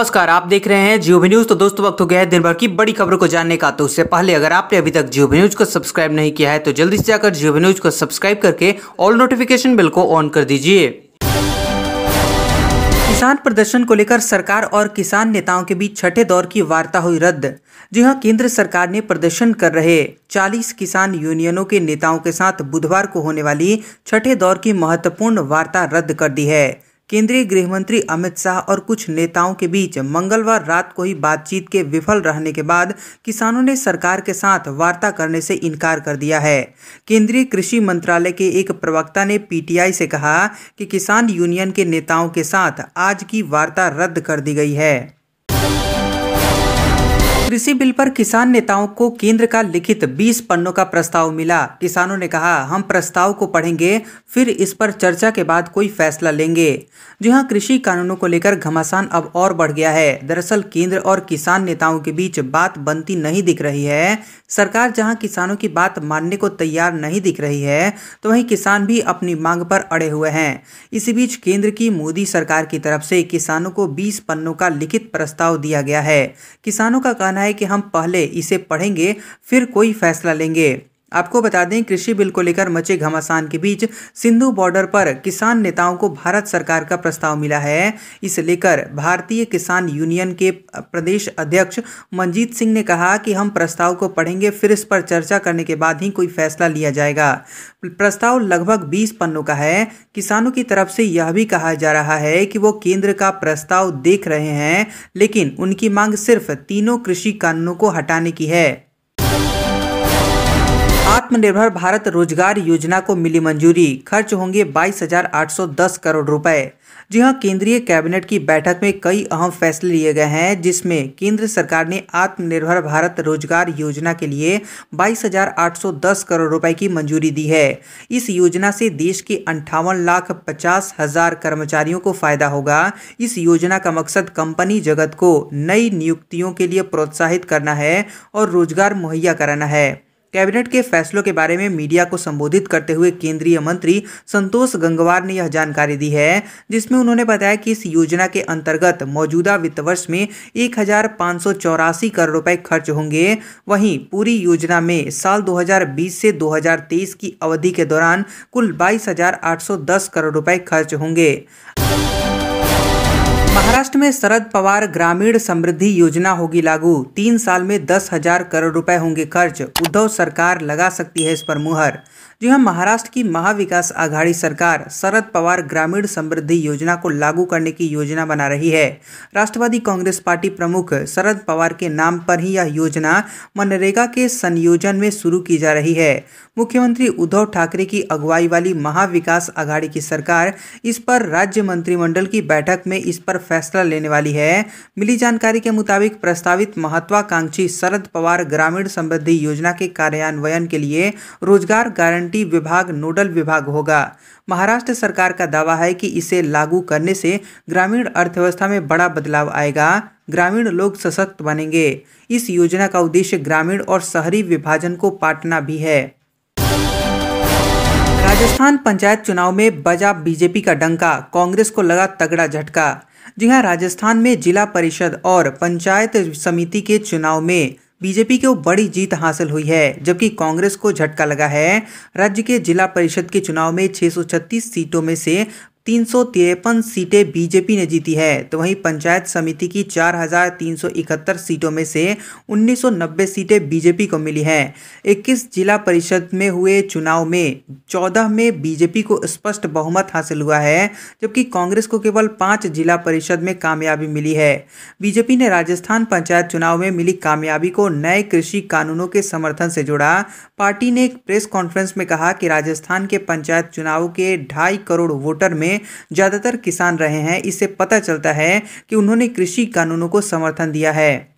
नमस्कार आप देख रहे हैं जियो न्यूज तो दोस्तों वक्त हो गया है दिन भर की बड़ी खबरों को जानने का तो उससे पहले अगर आपने अभी तक जियो न्यूज को सब्सक्राइब नहीं किया है तो जल्दी से जाकर जियो न्यूज को सब्सक्राइब करके ऑल नोटिफिकेशन बिल को ऑन कर दीजिए किसान प्रदर्शन को लेकर सरकार और किसान नेताओं के बीच छठे दौर की वार्ता हुई रद्द जी हाँ केंद्र सरकार ने प्रदर्शन कर रहे 40 किसान यूनियनों के नेताओं के साथ बुधवार को होने वाली छठे दौर की महत्वपूर्ण वार्ता रद्द कर दी है केंद्रीय गृह मंत्री अमित शाह और कुछ नेताओं के बीच मंगलवार रात को ही बातचीत के विफल रहने के बाद किसानों ने सरकार के साथ वार्ता करने से इनकार कर दिया है केंद्रीय कृषि मंत्रालय के एक प्रवक्ता ने पीटीआई से कहा कि किसान यूनियन के नेताओं के साथ आज की वार्ता रद्द कर दी गई है कृषि बिल पर किसान नेताओं को केंद्र का लिखित 20 पन्नों का प्रस्ताव मिला किसानों ने कहा हम प्रस्ताव को पढ़ेंगे फिर इस पर चर्चा के बाद कोई फैसला लेंगे जी हाँ कृषि कानूनों को लेकर घमासान अब और बढ़ गया है दरअसल केंद्र और किसान नेताओं के बीच बात बनती नहीं दिख रही है सरकार जहाँ किसानों की बात मानने को तैयार नहीं दिख रही है तो वही किसान भी अपनी मांग पर अड़े हुए हैं इसी बीच केंद्र की मोदी सरकार की तरफ से किसानों को बीस पन्नों का लिखित प्रस्ताव दिया गया है किसानों का कहना कहना है कि हम पहले इसे पढ़ेंगे फिर कोई फैसला लेंगे आपको बता दें कृषि बिल को लेकर मचे घमासान के बीच सिंधु बॉर्डर पर किसान नेताओं को भारत सरकार का प्रस्ताव मिला है इसे लेकर भारतीय किसान यूनियन के प्रदेश अध्यक्ष मंजीत सिंह ने कहा कि हम प्रस्ताव को पढ़ेंगे फिर इस पर चर्चा करने के बाद ही कोई फैसला लिया जाएगा प्रस्ताव लगभग 20 पन्नों का है किसानों की तरफ से यह भी कहा जा रहा है कि वो केंद्र का प्रस्ताव देख रहे हैं लेकिन उनकी मांग सिर्फ तीनों कृषि कानूनों को हटाने की है आत्मनिर्भर भारत रोजगार योजना को मिली मंजूरी खर्च होंगे 22,810 करोड़ रुपए जी हाँ केंद्रीय कैबिनेट की बैठक में कई अहम फैसले लिए गए हैं जिसमें केंद्र सरकार ने आत्मनिर्भर भारत रोजगार योजना के लिए 22,810 करोड़ रुपए की मंजूरी दी है इस योजना से देश के अंठावन लाख पचास हजार कर्मचारियों को फायदा होगा इस योजना का मकसद कंपनी जगत को नई नियुक्तियों के लिए प्रोत्साहित करना है और रोजगार मुहैया कराना है कैबिनेट के फैसलों के बारे में मीडिया को संबोधित करते हुए केंद्रीय मंत्री संतोष गंगवार ने यह जानकारी दी है जिसमें उन्होंने बताया कि इस योजना के अंतर्गत मौजूदा वित्त वर्ष में एक करोड़ रुपए खर्च होंगे वहीं पूरी योजना में साल 2020 से 2023 की अवधि के दौरान कुल बाईस करोड़ रुपए खर्च होंगे महाराष्ट्र में शरद पवार ग्रामीण समृद्धि योजना होगी लागू तीन साल में दस हजार करोड़ रुपए होंगे खर्च उद्धव सरकार लगा सकती है इस पर मुहर जी हाँ महाराष्ट्र की महाविकास आघाड़ी सरकार शरद पवार ग्रामीण समृद्धि योजना को लागू करने की योजना बना रही है राष्ट्रवादी कांग्रेस पार्टी प्रमुख शरद पवार के नाम पर ही यह योजना मनरेगा के संयोजन में शुरू की जा रही है मुख्यमंत्री उद्धव ठाकरे की अगुवाई वाली महाविकास आघाड़ी की सरकार इस पर राज्य मंत्रिमंडल की बैठक में इस पर फैसला फैसला लेने वाली है मिली जानकारी के मुताबिक प्रस्तावित महत्वाकांक्षी शरद पवार ग्रामीण समृद्धि योजना के कार्यान्वयन के लिए रोजगार गारंटी विभाग नोडल विभाग होगा महाराष्ट्र सरकार का दावा है कि इसे लागू करने से ग्रामीण अर्थव्यवस्था में बड़ा बदलाव आएगा ग्रामीण लोग सशक्त बनेंगे इस योजना का उद्देश्य ग्रामीण और शहरी विभाजन को पाटना भी है राजस्थान पंचायत चुनाव में बजा बीजेपी का डंका कांग्रेस को लगा तगड़ा झटका जी हाँ राजस्थान में जिला परिषद और पंचायत समिति के चुनाव में बीजेपी को बड़ी जीत हासिल हुई है जबकि कांग्रेस को झटका लगा है राज्य के जिला परिषद के चुनाव में 636 सीटों में से तीन सीटें बीजेपी ने जीती है तो वहीं पंचायत समिति की 4,371 सीटों में से 1990 सीटें बीजेपी को मिली है 21 जिला परिषद में हुए चुनाव में 14 में बीजेपी को स्पष्ट बहुमत हासिल हुआ है जबकि कांग्रेस को केवल पाँच जिला परिषद में कामयाबी मिली है बीजेपी ने राजस्थान पंचायत चुनाव में मिली कामयाबी को नए कृषि कानूनों के समर्थन से जोड़ा पार्टी ने एक प्रेस कॉन्फ्रेंस में कहा कि राजस्थान के पंचायत चुनाव के ढाई करोड़ वोटर में में ज़्यादातर किसान रहे हैं इससे पता चलता है कि उन्होंने कृषि कानूनों को समर्थन दिया है